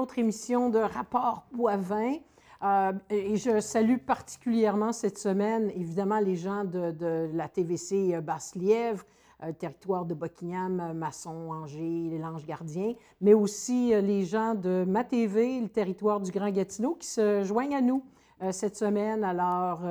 autre émission de Rapport Poivin. Euh, et je salue particulièrement cette semaine, évidemment, les gens de, la TVC euh, Basse-Lièvre, euh, territoire de Buckingham, Masson, Angers, l'Ange Gardien, mais aussi les gens de MaTV, le territoire du Grand Gatineau, qui se joignent à nous cette semaine. Alors,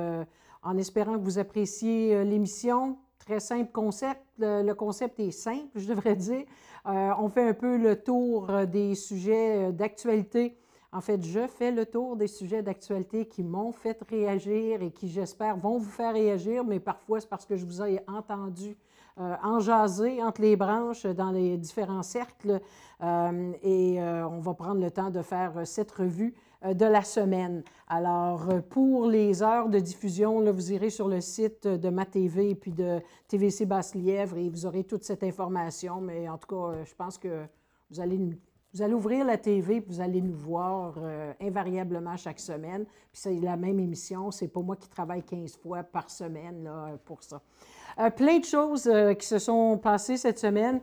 en espérant que vous appréciez l'émission, Très simple concept. Le, concept est simple, je devrais dire. Euh, on fait un peu le tour euh, des sujets euh, d'actualité. En fait, je fais le tour des sujets d'actualité qui m'ont fait réagir et qui, j'espère, vont vous faire réagir, mais parfois c'est parce que je vous ai entendu enjaser en jaser entre les branches dans les différents cercles. et on va prendre le temps de faire cette revue euh, de la semaine. Alors, euh, pour les heures de diffusion, là, vous irez sur le site de ma TV et puis de TVC Basse-Lièvre et vous aurez toute cette information. Mais en tout cas, euh, je pense que vous allez vous allez ouvrir la TV et vous allez nous voir invariablement chaque semaine. Puis c'est la même émission. C'est pas moi qui travaille 15 fois par semaine pour ça. plein de choses qui se sont passées cette semaine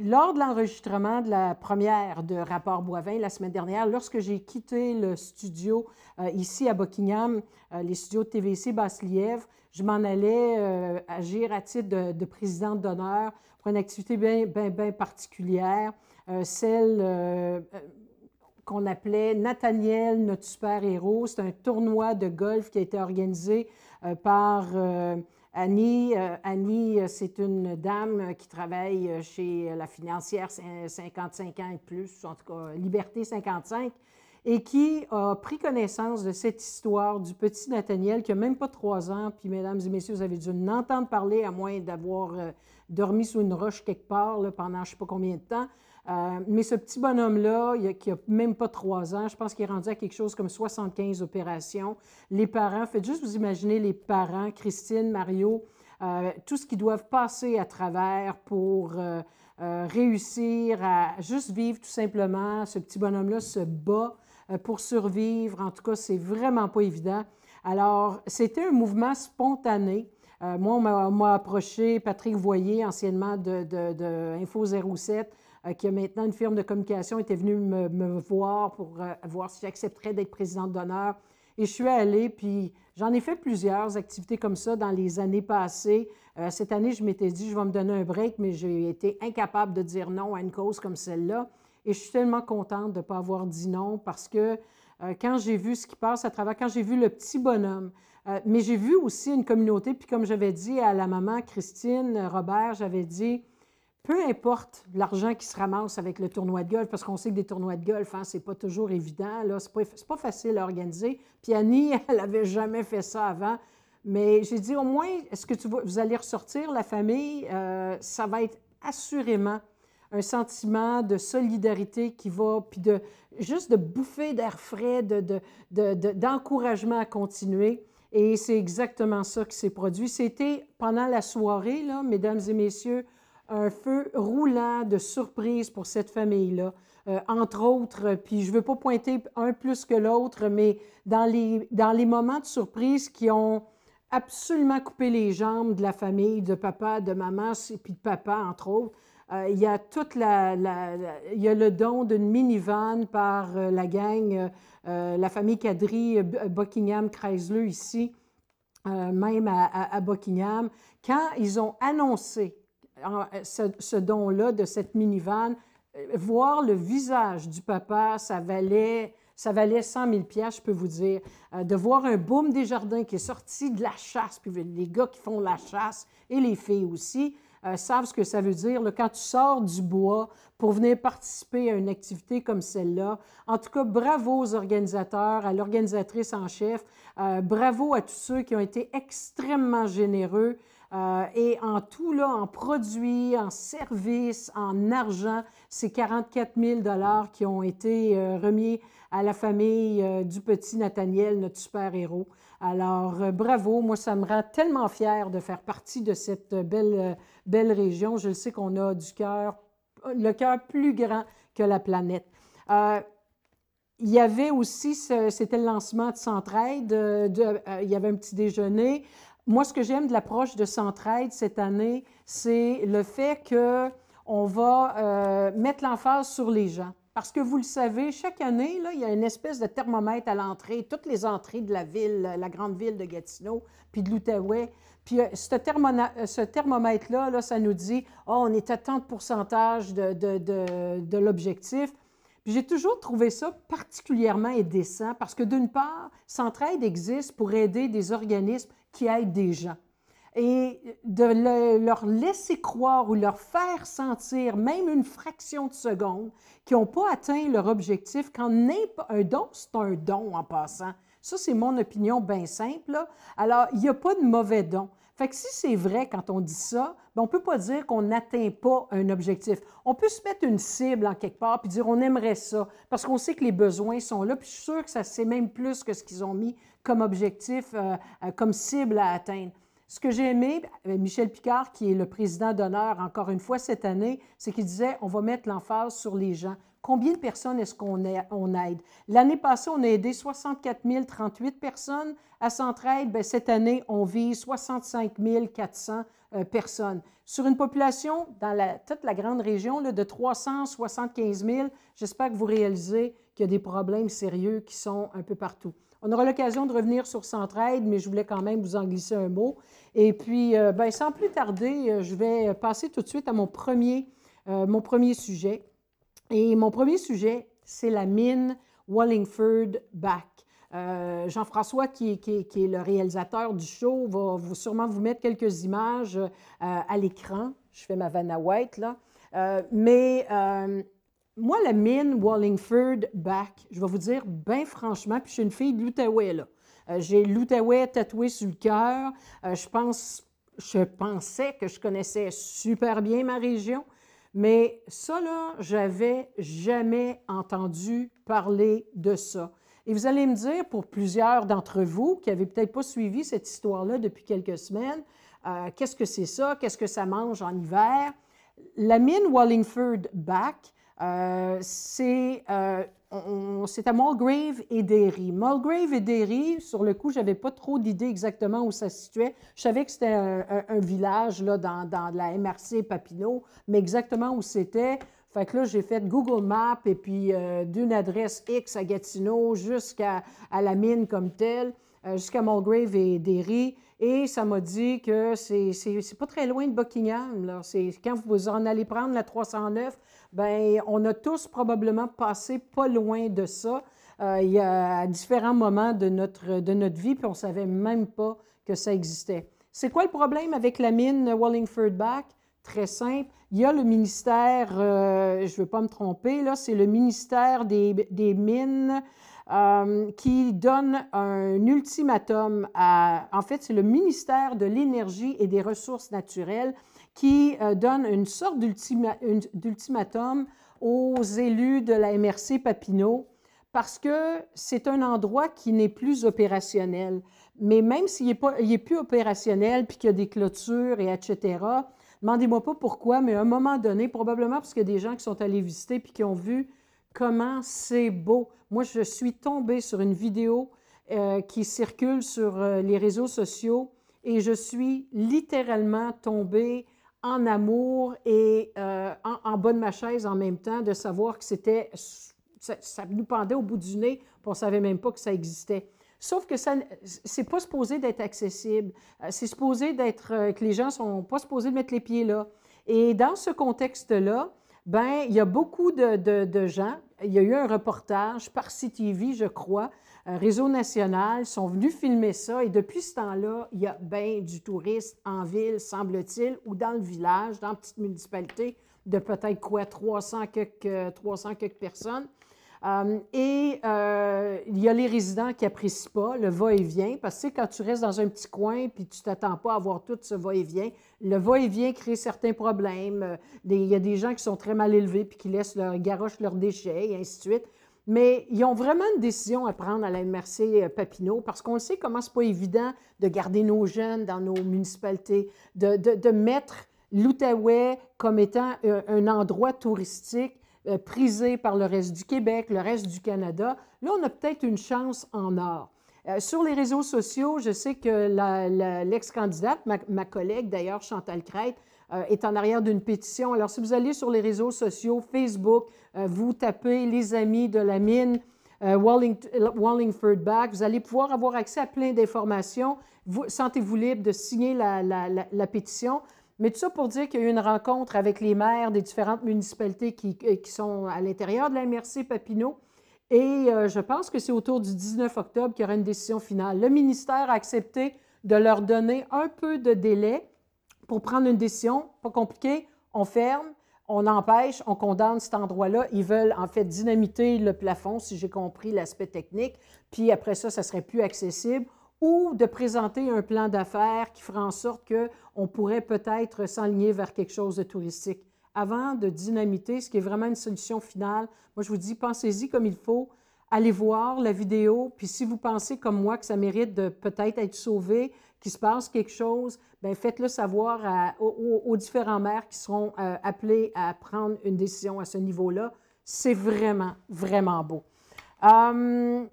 lors de l'enregistrement de la première de Rapport Boivin la semaine dernière, lorsque j'ai quitté le studio euh, ici à Buckingham, euh, les studios de TVC basse je m'en allais euh, agir à titre de, de présidente d'honneur pour une activité bien, bien particulière, celle qu'on appelait Nathaniel, notre super-héros. C'est un tournoi de golf qui a été organisé par Annie, euh, euh, c'est une dame euh, qui travaille chez la financière 55 ans et plus, en tout cas Liberté 55, et qui a pris connaissance de cette histoire du petit Nathaniel qui a même pas trois ans. Puis, mesdames et messieurs, vous avez dû n'entendre parler à moins d'avoir dormi sous une roche quelque part pendant je sais pas combien de temps. Euh, mais ce petit bonhomme-là, qui a même pas trois ans, je pense qu'il est rendu à quelque chose comme 75 opérations. Les parents, faites juste vous imaginer les parents, Christine, Mario, euh, tout ce qu'ils doivent passer à travers pour euh, réussir à juste vivre tout simplement. Ce petit bonhomme-là se bat pour survivre. En tout cas, c'est vraiment pas évident. Alors, c'était un mouvement spontané. moi, on m'a approché Patrick Voyer, anciennement de, de, Info 07, euh, qui a maintenant une firme de communication, était venue me, voir pour euh, voir si j'accepterais d'être présidente d'honneur. Et je suis allée, puis j'en ai fait plusieurs activités comme ça dans les années passées. Euh, cette année, je m'étais dit, je vais me donner un break, mais j'ai été incapable de dire non à une cause comme celle-là. Et je suis tellement contente de ne pas avoir dit non parce que quand j'ai vu ce qui passe à travers, quand j'ai vu le petit bonhomme, mais j'ai vu aussi une communauté, puis comme j'avais dit à la maman Christine Robert, j'avais dit, peu importe l'argent qui se ramasse avec le tournoi de golf, parce qu'on sait que des tournois de golf, hein, c'est pas toujours évident, là, c'est pas, pas facile à organiser. Puis Annie, elle avait jamais fait ça avant. Mais j'ai dit, au moins, est-ce que tu vas, vous allez ressortir la famille? Euh, ça va être assurément un sentiment de solidarité qui va, puis de juste de bouffer d'air frais, d'encouragement de, de, à continuer. Et c'est exactement ça qui s'est produit. C'était pendant la soirée, là, mesdames et messieurs, un feu roulant de surprise pour cette famille-là. Euh, entre autres, euh, puis je ne veux pas pointer un plus que l'autre, mais dans les, dans les moments de surprise qui ont absolument coupé les jambes de la famille, de papa, de maman, puis de papa, entre autres, euh, il y a toute la, le don d'une minivan par la gang, la famille Cadry, Buckingham, Chrysler ici, même à, Buckingham. Quand ils ont annoncé euh, ce, don-là de cette minivan. Euh, voir le visage du papa, ça valait ça valait 100 000 pièces, je peux vous dire. Euh, de voir un boom des jardins qui est sorti de la chasse, puis les gars qui font la chasse et les filles aussi savent ce que ça veut dire quand tu sors du bois pour venir participer à une activité comme celle-là. En tout cas, bravo aux organisateurs, à l'organisatrice en chef, bravo à tous ceux qui ont été extrêmement généreux euh, et en tout, là, en produits, en services, en argent, c'est 44 000 qui ont été euh, remis à la famille euh, du petit Nathaniel, notre super-héros. Alors, bravo. Moi, ça me rend tellement fier de faire partie de cette belle, belle région. Je le sais qu'on a du cœur, le cœur plus grand que la planète. Il y avait aussi, c'était le lancement de Centraide, il y avait un petit déjeuner. Moi, ce que j'aime de l'approche de Centraide cette année, c'est le fait qu'on va euh, mettre l'emphase sur les gens. Parce que vous le savez, chaque année, là, il y a une espèce de thermomètre à l'entrée, toutes les entrées de la ville, la grande ville de Gatineau, puis de l'Outaouais. Puis euh, euh, ce, thermomètre-là, là, ça nous dit, oh, on est à tant de pourcentage de, de l'objectif. Puis j'ai toujours trouvé ça particulièrement indécent parce que d'une part, Centraide existe pour aider des organismes qui aident des gens. Et de leur laisser croire ou leur faire sentir même une fraction de seconde qu'ils n'ont pas atteint leur objectif quand un don, c'est un don en passant. Ça, c'est mon opinion bien simple. Alors, il n'y a pas de mauvais don. Fait que si c'est vrai quand on dit ça, ben, on ne peut pas dire qu'on n'atteint pas un objectif. On peut se mettre une cible en quelque part puis dire on aimerait ça parce qu'on sait que les besoins sont là. Puis je suis sûr que ça c'est même plus que ce qu'ils ont mis comme objectif, euh, euh, comme cible à atteindre. Ce que j'ai aimé, euh, Michel Picard, qui est le président d'honneur encore une fois cette année, c'est qu'il disait on va mettre l'emphase sur les gens combien de personnes est-ce qu'on aide? L'année passée, on a aidé 64 038 personnes à Centraide. Ben, cette année, on vise 65 400 euh, personnes. Sur une population dans la, toute la grande région de 375 000, j'espère que vous réalisez qu'il y a des problèmes sérieux qui sont un peu partout. On aura l'occasion de revenir sur Centraide, mais je voulais quand même vous en glisser un mot. Et puis, euh, ben, sans plus tarder, euh, je vais passer tout de suite à mon premier, mon premier sujet. Et mon premier sujet, c'est la mine Wallingford-Back. Euh, Jean-François, qui, est le réalisateur du show, va vous, sûrement vous mettre quelques images euh, à l'écran. Je fais ma Vanna White, là. Euh, mais moi, la mine Wallingford-Back, je vais vous dire bien franchement, puis je suis une fille de l'Outaouais, là. J'ai l'Outaouais tatoué sur le cœur. je pense, je pensais que je connaissais super bien ma région. Mais ça, là, j'avais jamais entendu parler de ça. Et vous allez me dire, pour plusieurs d'entre vous qui n'avez peut-être pas suivi cette histoire-là depuis quelques semaines, euh, qu'est-ce que c'est ça? Qu'est-ce que ça mange en hiver? La mine Wallingford Back, euh, c'est euh, c'était Mulgrave et Derry. Mulgrave et Derry, sur le coup, j'avais pas trop d'idée exactement où ça se situait. Je savais que c'était un, village là, dans, la MRC Papineau, mais exactement où c'était. Fait que là, j'ai fait Google Maps et puis euh, d'une adresse X à Gatineau jusqu'à à la mine comme telle. Euh, jusqu'à Mulgrave et Derry. Et ça m'a dit que c'est pas très loin de Buckingham. Là. Quand vous en allez prendre la 309, ben on a tous probablement passé pas loin de ça euh, il à différents moments de notre, de notre vie, puis on ne savait même pas que ça existait. C'est quoi le problème avec la mine Wallingford Back? Très simple. Il y a le ministère, euh, je ne veux pas me tromper, là, c'est le ministère des, des mines euh, qui donne un ultimatum à, en fait, c'est le ministère de l'Énergie et des Ressources naturelles qui euh, donne une sorte d'ultimatum aux élus de la MRC Papineau parce que c'est un endroit qui n'est plus opérationnel. Mais même s'il n'est plus opérationnel, puis qu'il y a des clôtures et etc., demandez-moi pas pourquoi, mais à un moment donné, probablement parce qu'il y a des gens qui sont allés visiter puis qui ont vu Comment c'est beau. Moi, je suis tombée sur une vidéo euh, qui circule sur euh, les réseaux sociaux et je suis littéralement tombée en amour et euh, en, bonne ma en même temps de savoir que c'était ça, nous pendait au bout du nez, on savait même pas que ça existait. Sauf que ça, c'est pas supposé d'être accessible. C'est supposé d'être que les gens sont pas supposés de mettre les pieds là. Et dans ce contexte-là, ben, il y a beaucoup de, de, gens. Il y a eu un reportage par CTV, je crois, Réseau national, sont venus filmer ça. Et depuis ce temps-là, il y a bien du tourisme en ville, semble-t-il, ou dans le village, dans la petite municipalité de peut-être quoi, 300 quelques, 300 quelques personnes. Euh, et euh, il y a les résidents qui n'apprécient pas le va-et-vient, parce que quand tu restes dans un petit coin puis tu t'attends pas à avoir tout ce va-et-vient, le va-et-vient crée certains problèmes. Euh, il y a des gens qui sont très mal élevés puis qui laissent leur garoche leurs déchets et ainsi de suite. Mais ils ont vraiment une décision à prendre à la MRC Papineau parce qu'on sait comment c'est pas évident de garder nos jeunes dans nos municipalités, de, de, de mettre l'Outaouais comme étant un endroit touristique euh, prisé par le reste du Québec, le reste du Canada. Là, on a peut-être une chance en or. Euh, sur les réseaux sociaux, je sais que l'ex-candidate, ma, collègue d'ailleurs, Chantal Crête, euh, est en arrière d'une pétition. Alors, si vous allez sur les réseaux sociaux, Facebook, vous tapez les amis de la mine, Wallingford Back, vous allez pouvoir avoir accès à plein d'informations. Sentez-vous libre de signer la pétition. Mais tout ça pour dire qu'il y a eu une rencontre avec les maires des différentes municipalités qui, euh, sont à l'intérieur de la MRC Papineau. Et euh, je pense que c'est autour du 19 octobre qu'il y aura une décision finale. Le ministère a accepté de leur donner un peu de délai pour prendre une décision. Pas compliqué, on ferme, on empêche, on condamne cet endroit-là. Ils veulent en fait dynamiter le plafond, si j'ai compris l'aspect technique. Puis après ça, ça serait plus accessible ou de présenter un plan d'affaires qui fera en sorte qu'on pourrait peut-être s'aligner vers quelque chose de touristique. Avant de dynamiter, ce qui est vraiment une solution finale, moi je vous dis, pensez-y comme il faut, allez voir la vidéo, puis si vous pensez comme moi que ça mérite de peut-être être sauvé, qu'il se passe quelque chose, bien faites-le savoir aux, différents maires qui seront euh, appelés à prendre une décision à ce niveau-là. C'est vraiment, vraiment beau. Euh,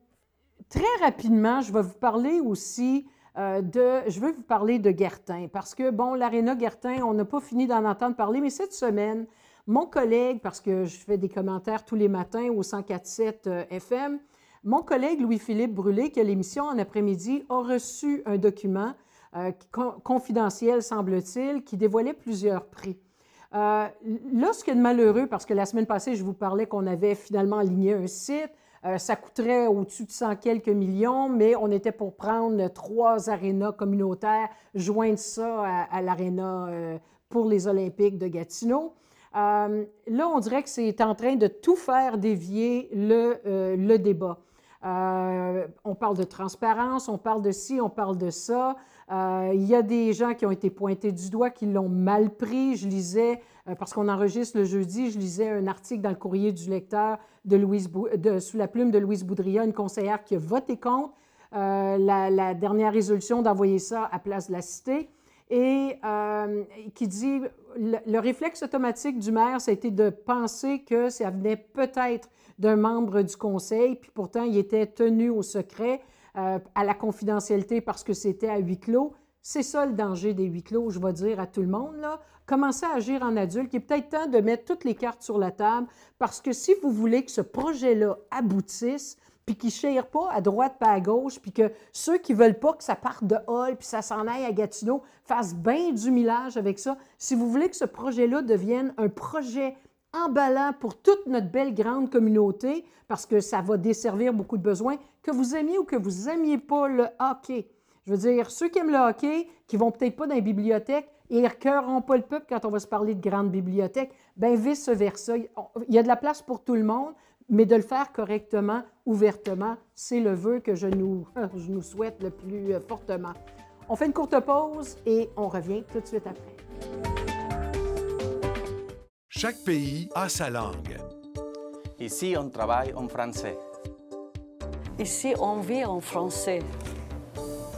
très rapidement, je vais vous parler aussi euh, de. Je veux vous parler de Gertin, parce que, bon, l'Arena Gertin, on n'a pas fini d'en entendre parler, mais cette semaine, mon collègue, parce que je fais des commentaires tous les matins au 104.7 euh, FM, mon collègue Louis-Philippe Brûlé, qui a l'émission en après-midi, a reçu un document euh, confidentiel, semble-t-il, qui dévoilait plusieurs prix. Euh, là, ce qui est malheureux, parce que la semaine passée, je vous parlais qu'on avait finalement aligné un site, euh, ça coûterait au-dessus de 100 quelques millions, mais on était pour prendre trois arénas communautaires, joindre ça à, l'aréna euh, pour les Olympiques de Gatineau. Euh, là, on dirait que c'est en train de tout faire dévier le, le débat. Euh, on parle de transparence, on parle de ci, on parle de ça. Euh, il y a des gens qui ont été pointés du doigt, qui l'ont mal pris. Je lisais, euh, parce qu'on enregistre le jeudi, je lisais un article dans le courrier du lecteur de Louise sous la plume de Louise Boudria, une conseillère qui a voté contre la, dernière résolution d'envoyer ça à Place de la Cité et qui dit le, réflexe automatique du maire, ça été de penser que ça venait peut-être d'un membre du conseil, puis pourtant il était tenu au secret, euh, à la confidentialité parce que c'était à huis clos. C'est ça le danger des huis clos, je vais dire à tout le monde. Là. Commencez à agir en adulte. Il est peut-être temps de mettre toutes les cartes sur la table parce que si vous voulez que ce projet-là aboutisse, puis qu'il ne chire pas à droite pas à gauche, puis que ceux qui veulent pas que ça parte de Hall, puis ça s'en aille à Gatineau, fassent bien du millage avec ça. Si vous voulez que ce projet-là devienne un projet emballant pour toute notre belle grande communauté, parce que ça va desservir beaucoup de besoins, que vous aimiez ou que vous n'aimiez pas le hockey. Je veux dire, ceux qui aiment le hockey, qui vont peut-être pas dans les bibliothèques et qui recueilleront pas le peuple quand on va se parler de grandes bibliothèques, bien vice-versa. Il y a de la place pour tout le monde, mais de le faire correctement, ouvertement, c'est le vœu que je nous, je nous souhaite le plus fortement. On fait une courte pause et on revient tout de suite après. Chaque pays a sa langue. Ici, on travaille en français. Ici, on vit en français.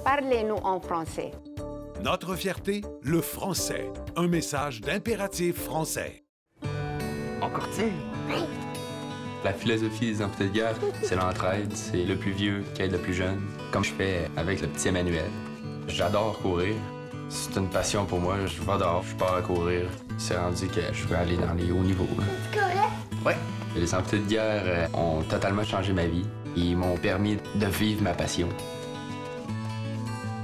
Parlez-nous en français. Notre fierté, le français. Un message d'impératif français. encore t La philosophie des emplois de c'est l'entraide, c'est le plus vieux qui aide le plus jeune, comme je fais avec le petit Emmanuel. J'adore courir. C'est une passion pour moi. Je vais dehors, je pars à courir c'est rendu que je veux aller dans les hauts niveaux. Hein. C'est correct? Ouais. Les sentiers de guerre euh, ont totalement changé ma vie. Ils m'ont permis de vivre ma passion.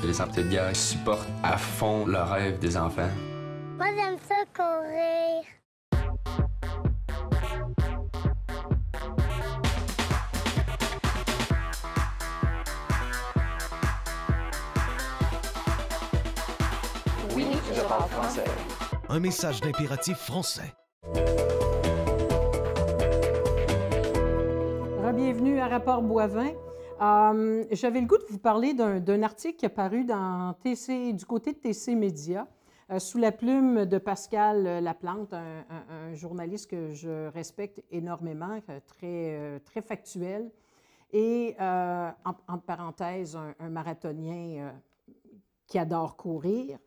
Les sentiers de guerre supportent à fond le rêve des enfants. Moi, j'aime ça courir. Oui, je parle français. Un message d'impératif français. Bienvenue à Rapport Boivin. Euh, j'avais le goût de vous parler d'un article qui est paru dans TC, du côté de TC Média, euh, sous la plume de Pascal euh, Laplante, un, un, journaliste que je respecte énormément, très, très factuel, et en, parenthèse, un marathonien qui adore courir.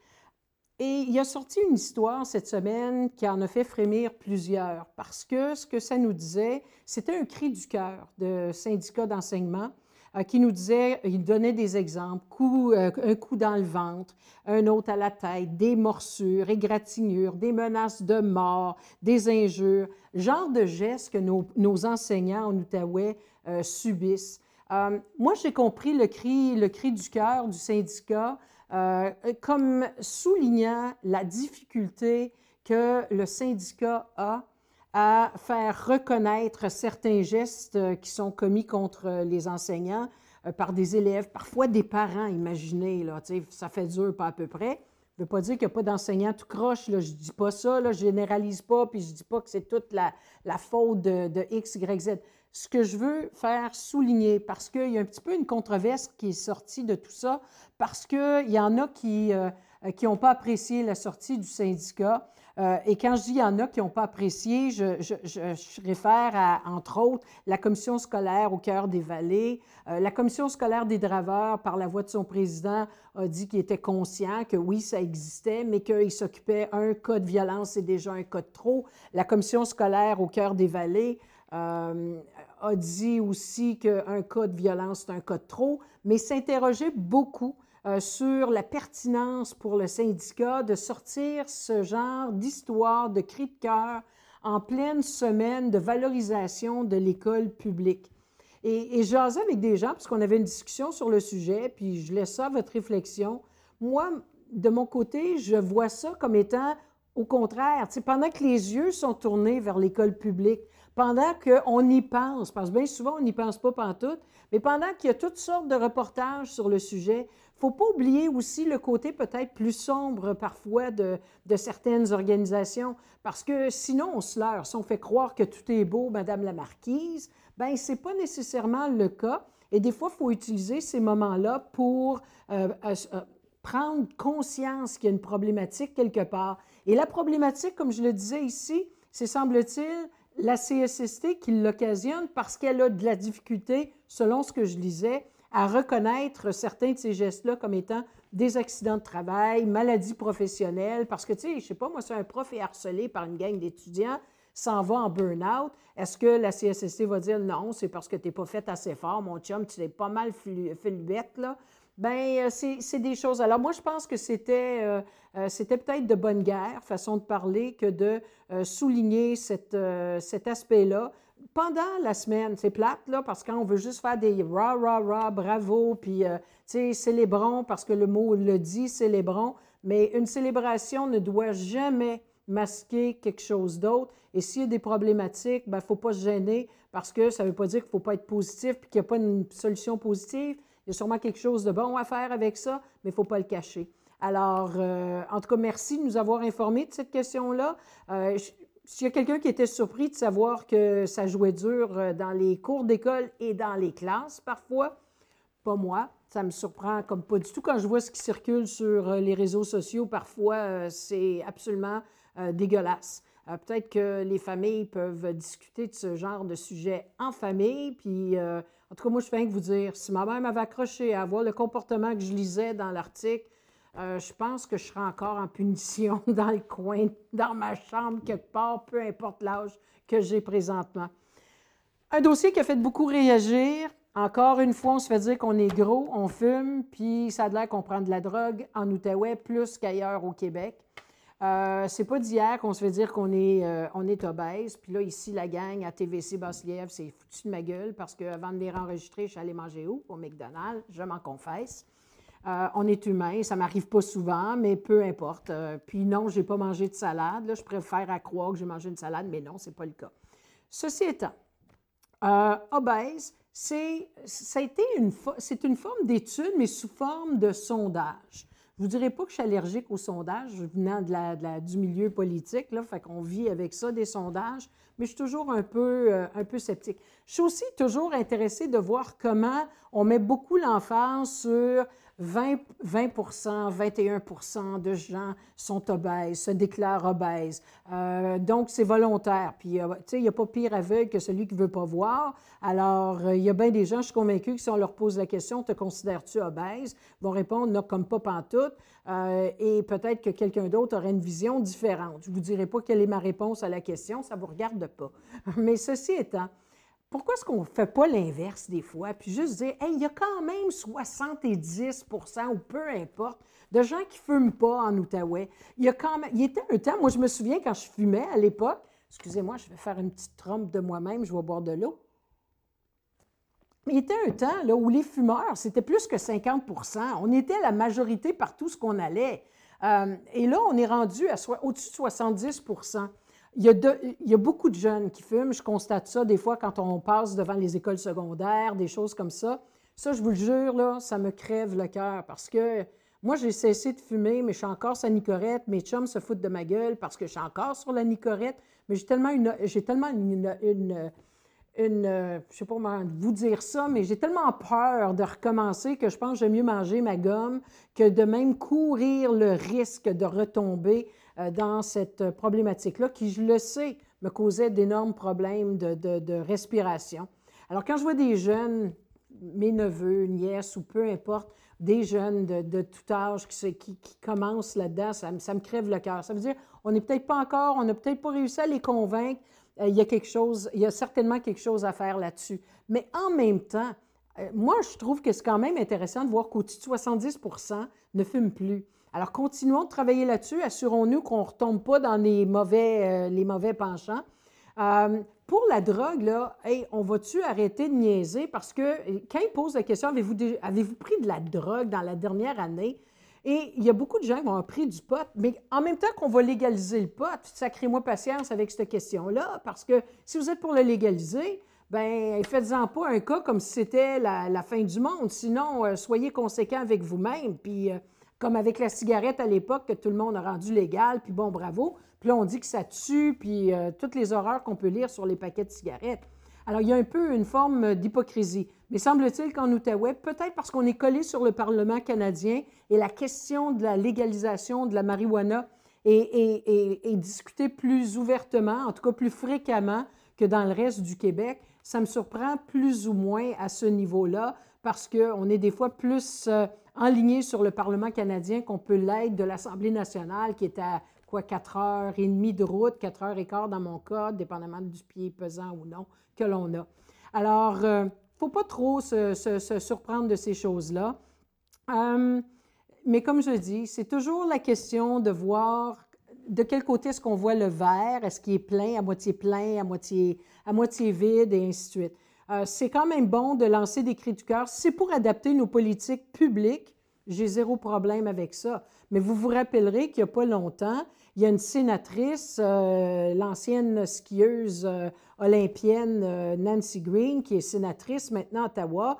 Et il a sorti une histoire cette semaine qui en a fait frémir plusieurs parce que ce que ça nous disait, c'était un cri du cœur de syndicats d'enseignement euh, qui nous disait, il donnait des exemples, coup, euh, un coup dans le ventre, un autre à la tête, des morsures, égratignures, des menaces de mort, des injures, genre de gestes que nos, enseignants en Outaouais euh, subissent. moi, j'ai compris le cri, le cri du cœur du syndicat euh, comme soulignant la difficulté que le syndicat a à faire reconnaître certains gestes euh, qui sont commis contre les enseignants euh, par des élèves, parfois des parents, imaginez, là, ça fait dur, pas à peu près. Je ne veux pas dire qu'il n'y a pas d'enseignants tout croche, là, je ne dis pas ça, là, je ne généralise pas, puis je ne dis pas que c'est toute la, faute de X, Y, Z ce que je veux faire souligner, parce qu'il y a un petit peu une controverse qui est sortie de tout ça, parce qu'il y en a qui n'ont euh, pas apprécié la sortie du syndicat. Euh, et quand je dis il y en a qui n'ont pas apprécié, je, je, je, réfère à, entre autres, la commission scolaire au cœur des vallées. Euh, la commission scolaire des draveurs, par la voix de son président, a dit qu'il était conscient que oui, ça existait, mais qu'il s'occupait un cas de violence, c'est déjà un cas de trop. La commission scolaire au cœur des vallées euh, a dit aussi qu'un cas de violence, c'est un cas de trop, mais s'interrogeait beaucoup euh, sur la pertinence pour le syndicat de sortir ce genre d'histoire, de cri de cœur en pleine semaine de valorisation de l'école publique. Et, et j'asais avec des gens, parce qu'on avait une discussion sur le sujet, puis je laisse ça à votre réflexion. Moi, de mon côté, je vois ça comme étant, au contraire, pendant que les yeux sont tournés vers l'école publique, pendant qu'on y pense, parce que bien souvent on n'y pense pas pantoute, mais pendant qu'il y a toutes sortes de reportages sur le sujet, il ne faut pas oublier aussi le côté peut-être plus sombre parfois de, certaines organisations, parce que sinon on se leurre. Si on fait croire que tout est beau, Madame la Marquise, ben ce n'est pas nécessairement le cas. Et des fois, il faut utiliser ces moments-là pour euh, euh, euh, prendre conscience qu'il y a une problématique quelque part. Et la problématique, comme je le disais ici, c'est semble-t-il la CSST qui l'occasionne parce qu'elle a de la difficulté, selon ce que je lisais, à reconnaître certains de ces gestes-là comme étant des accidents de travail, maladies professionnelles, parce que, tu sais, je sais pas, moi, si un prof est harcelé par une gang d'étudiants, s'en va en burn-out, est-ce que la CSST va dire non, c'est parce que tu n'es pas fait assez fort, mon chum, tu es pas mal bête là, ben, euh, c'est des choses. Alors, moi, je pense que euh, euh, c'était peut-être de bonne guerre, façon de parler, que de souligner cet aspect-là pendant la semaine. C'est plate, là, parce qu'on veut juste faire des ra, ra, ra, bravo, puis, tu sais, célébrons, parce que le mot le dit, célébrons. Mais une célébration ne doit jamais masquer quelque chose d'autre. Et s'il y a des problématiques, il ben, ne faut pas se gêner parce que ça ne veut pas dire qu'il ne faut pas être positif puis qu'il n'y a pas une solution positive. Il y a sûrement quelque chose de bon à faire avec ça, mais il ne faut pas le cacher. Alors, euh, en tout cas, merci de nous avoir informés de cette question-là. Euh, s'il y a quelqu'un qui était surpris de savoir que ça jouait dur euh, dans les cours d'école et dans les classes parfois, pas moi, ça me surprend comme pas du tout quand je vois ce qui circule sur euh, les réseaux sociaux. Parfois, c'est absolument dégueulasse. Peut-être que les familles peuvent discuter de ce genre de sujet en famille, puis en tout cas, moi, je fais rien que vous dire. Si ma mère m'avait accroché à voir le comportement que je lisais dans l'article, euh, je pense que je serais encore en punition dans le coin, dans ma chambre, quelque part, peu importe l'âge que j'ai présentement. Un dossier qui a fait beaucoup réagir. Encore une fois, on se fait dire qu'on est gros, on fume, puis ça a l'air qu'on prend de la drogue en Outaouais plus qu'ailleurs au Québec. Ce euh, c'est pas d'hier qu'on se fait dire qu'on est, euh, on est obèse. Puis là, ici, la gang à TVC Basse-Lièvre c'est foutu de ma gueule parce qu'avant de les enregistrer, je suis allée manger où? Au McDonald's, je m'en confesse. Euh, on est humain, ça m'arrive pas souvent, mais peu importe. puis non, j'ai pas mangé de salade. Là, je préfère à croire que j'ai mangé une salade, mais non, c'est pas le cas. Ceci étant, obèse, c'est une, une forme d'étude, mais sous forme de sondage vous direz pas que je suis allergique aux sondages venant de du milieu politique, là, fait qu'on vit avec ça, des sondages, mais je suis toujours un peu, euh, un peu sceptique. Je suis aussi toujours intéressée de voir comment on met beaucoup l'emphase sur 20, 21 de gens sont obèses, se déclarent obèses. Euh, donc, c'est volontaire. Puis, euh, tu sais, il n'y a pas pire aveugle que celui qui ne veut pas voir. Alors, euh, il y a bien des gens, je suis convaincue, que si on leur pose la question, te considères-tu obèse? Ils vont répondre, non, comme pas pantoute. et peut-être que quelqu'un d'autre aurait une vision différente. Je ne vous dirai pas quelle est ma réponse à la question, ça ne vous regarde pas. Mais ceci étant, pourquoi est-ce qu'on ne fait pas l'inverse des fois, puis juste dire, hey, il y a quand même 70 ou peu importe, de gens qui ne fument pas en Outaouais. Il y a quand même, il était un temps, moi je me souviens quand je fumais à l'époque, excusez-moi, je vais faire une petite trompe de moi-même, je vais boire de l'eau. Mais il était un temps là, où les fumeurs, c'était plus que 50 On était la majorité partout ce qu'on allait. Euh, et là, on est rendu à au-dessus de 70 il y, a beaucoup de jeunes qui fument. Je constate ça des fois quand on passe devant les écoles secondaires, des choses comme ça. Ça, je vous le jure, là, ça me crève le cœur parce que moi, j'ai cessé de fumer, mais je suis encore la nicorette. Mes chums se foutent de ma gueule parce que je suis encore sur la nicorette. Mais j'ai tellement une, j'ai tellement une, euh, je ne sais pas comment vous dire ça, mais j'ai tellement peur de recommencer que je pense que j'aime mieux manger ma gomme que de même courir le risque de retomber euh, dans cette problématique-là qui, je le sais, me causait d'énormes problèmes de, respiration. Alors quand je vois des jeunes, mes neveux, nièces ou peu importe, des jeunes de, tout âge qui, commencent là-dedans, ça, me crève le cœur. Ça veut dire, on n'est peut-être pas encore, on n'a peut-être pas réussi à les convaincre, euh, il y a quelque chose, il y a certainement quelque chose à faire là-dessus. Mais en même temps, euh, moi, je trouve que c'est quand même intéressant de voir qu'au-dessus de 70 ne fument plus. Alors, continuons de travailler là-dessus. Assurons-nous qu'on ne retombe pas dans les mauvais, euh, les mauvais penchants. pour la drogue, là, on va-tu arrêter de niaiser? Parce que quand ils posent la question, avez-vous, avez-vous pris de la drogue dans la dernière année? Et il y a beaucoup de gens qui ont pris du pot, mais en même temps qu'on va légaliser le pot, sacrez-moi patience avec cette question-là, parce que si vous êtes pour le légaliser, ben faites-en pas un cas comme si c'était la, fin du monde. Sinon, euh, soyez conséquent avec vous-même. Puis, euh, comme avec la cigarette à l'époque que tout le monde a rendu légale, puis bon, bravo. Puis là, on dit que ça tue, puis euh, toutes les horreurs qu'on peut lire sur les paquets de cigarettes. Alors, il y a un peu une forme euh, d'hypocrisie. Mais semble-t-il qu'en Outaouais, peut-être parce qu'on est collé sur le Parlement canadien et la question de la légalisation de la marijuana est, discutée plus ouvertement, en tout cas plus fréquemment que dans le reste du Québec, ça me surprend plus ou moins à ce niveau-là parce qu'on est des fois plus euh, enligné sur le Parlement canadien qu'on peut l'être de l'Assemblée nationale qui est à quoi, 4 heures et demie de route, 4 heures et quart dans mon cas, dépendamment du pied pesant ou non que l'on a. Alors, il euh, ne faut pas trop se, surprendre de ces choses-là. Hum, mais comme je dis, c'est toujours la question de voir de quel côté est-ce qu'on voit le verre, est-ce qu'il est plein, à moitié plein, à moitié, à moitié vide, et ainsi de suite. Euh, c'est quand même bon de lancer des cris du cœur. C'est pour adapter nos politiques publiques. J'ai zéro problème avec ça. Mais vous vous rappellerez qu'il n'y a pas longtemps, il y a une sénatrice, euh, l'ancienne skieuse euh, olympienne euh, Nancy Green, qui est sénatrice maintenant à Ottawa,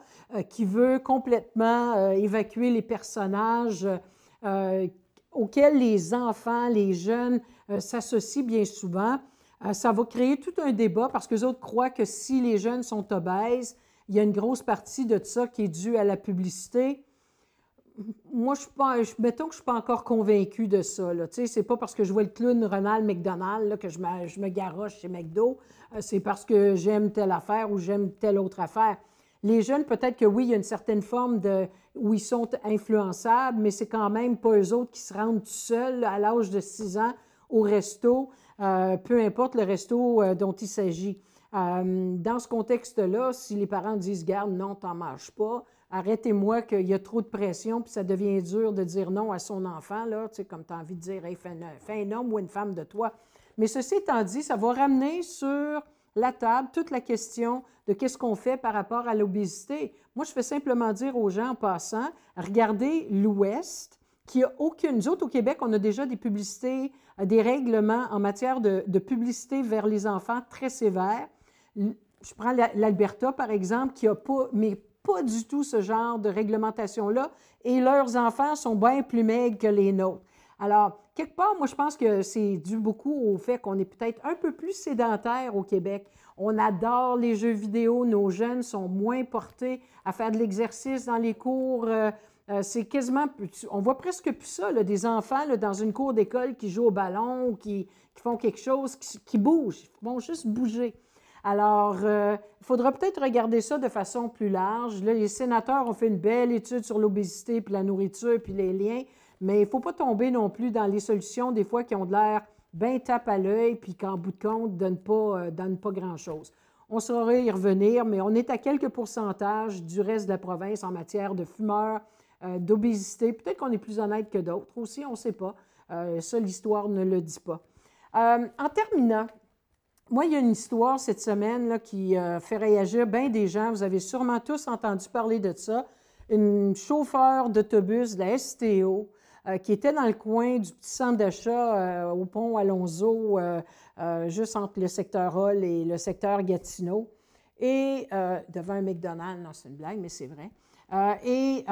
qui veut complètement évacuer les personnages auxquels les enfants, les jeunes s'associent bien souvent. ça va créer tout un débat parce que les autres croient que si les jeunes sont obèses, il y a une grosse partie de ça qui est due à la publicité moi, je pas, mettons que je suis pas encore convaincu de ça. Tu sais, c'est pas parce que je vois le clown Ronald McDonald là, que je me, je garoche chez McDo. Euh, c'est parce que j'aime telle affaire ou j'aime telle autre affaire. Les jeunes, peut-être que oui, il y a une certaine forme de où ils sont influençables, mais c'est quand même pas eux autres qui se rendent tout seuls à l'âge de 6 ans au resto, euh, peu importe le resto euh, dont il s'agit. dans ce contexte-là, si les parents disent, garde, non, t'en manges pas, arrêtez-moi qu'il y a trop de pression, puis ça devient dur de dire non à son enfant, là, tu sais, comme tu as envie de dire, fais, un, homme ou une femme de toi. Mais ceci étant dit, ça va ramener sur la table toute la question de qu'est-ce qu'on fait par rapport à l'obésité. Moi, je fais simplement dire aux gens en passant, regardez l'Ouest, qui a aucune. Nous autres, au Québec, on a déjà des publicités, euh, des règlements en matière de, publicité vers les enfants très sévères. Je prends l'Alberta, par exemple, qui n'a pas, pas du tout ce genre de réglementation-là et leurs enfants sont bien plus maigres que les nôtres. Alors, quelque part, moi, je pense que c'est dû beaucoup au fait qu'on est peut-être un peu plus sédentaire au Québec. On adore les jeux vidéo, nos jeunes sont moins portés à faire de l'exercice dans les cours. Euh, euh, c'est quasiment, on voit presque plus ça, là, des enfants là, dans une cour d'école qui jouent au ballon, qui, qui font quelque chose, qui, bouge. bougent, ils vont juste bouger. Alors, il euh, faudra peut-être regarder ça de façon plus large. les sénateurs ont fait une belle étude sur l'obésité, puis la nourriture, puis les liens, mais il ne faut pas tomber non plus dans les solutions des fois qui ont de l'air bien tape à l'œil, puis qu'en bout de compte, ne euh, donnent pas, grand-chose. On saurait y revenir, mais on est à quelques pourcentages du reste de la province en matière de fumeurs, euh, d'obésité. Peut-être qu'on est plus honnête que d'autres aussi, on ne sait pas. ça, l'histoire ne le dit pas. en terminant, moi, il y a une histoire cette semaine là, qui euh, fait réagir bien des gens. Vous avez sûrement tous entendu parler de ça. Une chauffeur d'autobus de la STO euh, qui était dans le coin du petit centre d'achat euh, au pont Alonso, juste entre le secteur Hall et le secteur Gatineau, et devant un McDonald's, non, c'est une blague, mais c'est vrai. et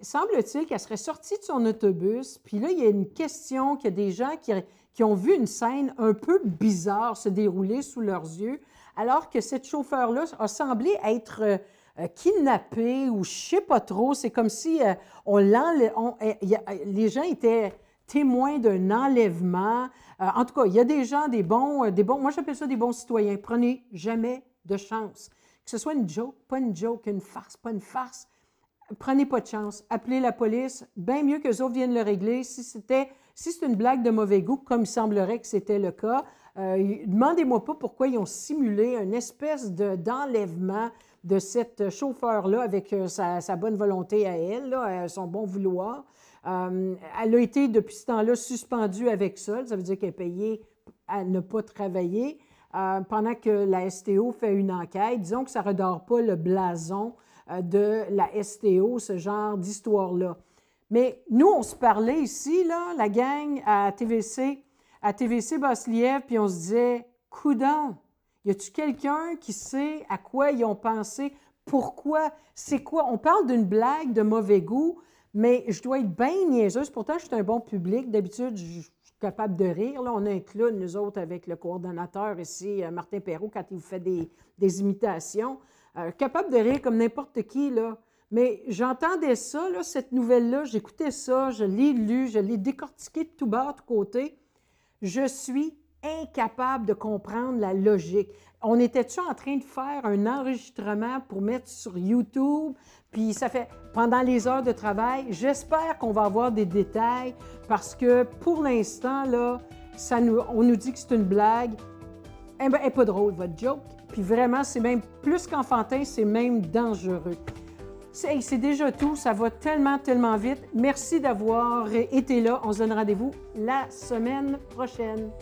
semble-t-il qu'elle serait sortie de son autobus, puis là, il y a une question qu'il a des gens qui, qui ont vu une scène un peu bizarre se dérouler sous leurs yeux, alors que cette chauffeur-là a semblé être euh, euh, kidnappée ou je sais pas trop. C'est comme si euh, on, les gens étaient témoins d'un enlèvement. en tout cas, il y a des gens, des bons, des bons, moi j'appelle ça des bons citoyens. Prenez jamais de chance. Que ce soit une joke, pas une joke, une farce, pas une farce prenez pas de chance. Appelez la police. Bien mieux que autres viennent le régler. Si c'était, si c'est une blague de mauvais goût, comme il semblerait que c'était le cas, euh, demandez-moi pas pourquoi ils ont simulé une espèce d'enlèvement de cette chauffeur-là avec euh, sa, bonne volonté à elle, là, son bon vouloir. Euh, elle a été depuis ce temps-là suspendue avec ça. Ça veut dire qu'elle est payée à ne pas travailler. pendant que la STO fait une enquête, disons que ça ne redore pas le blason euh, de la STO, ce genre d'histoire-là. Mais nous, on se parlait ici, là, la gang à TVC, à TVC Basse-Lièvre, puis on se disait, coudon, y a-tu quelqu'un qui sait à quoi ils ont pensé? Pourquoi? C'est quoi? On parle d'une blague de mauvais goût, mais je dois être bien niaiseuse. Pourtant, je suis un bon public. D'habitude, je suis capable de rire. Là, on inclut, nous autres, avec le coordonnateur ici, euh, Martin Perrault, quand il vous fait des imitations. Euh, capable de rire comme n'importe qui, là. Mais j'entendais ça, là, cette nouvelle-là, j'écoutais ça, je l'ai lu, je l'ai décortiqué de tout bas de côté. Je suis incapable de comprendre la logique. On était-tu en train de faire un enregistrement pour mettre sur YouTube? Puis ça fait pendant les heures de travail, j'espère qu'on va avoir des détails parce que pour l'instant, là, ça nous, on nous dit que c'est une blague. Eh bien, elle est pas drôle, votre joke. Puis vraiment, c'est même plus qu'enfantin, c'est même dangereux. C'est déjà tout, ça va tellement, tellement vite. Merci d'avoir été là. On se donne rendez-vous la semaine prochaine.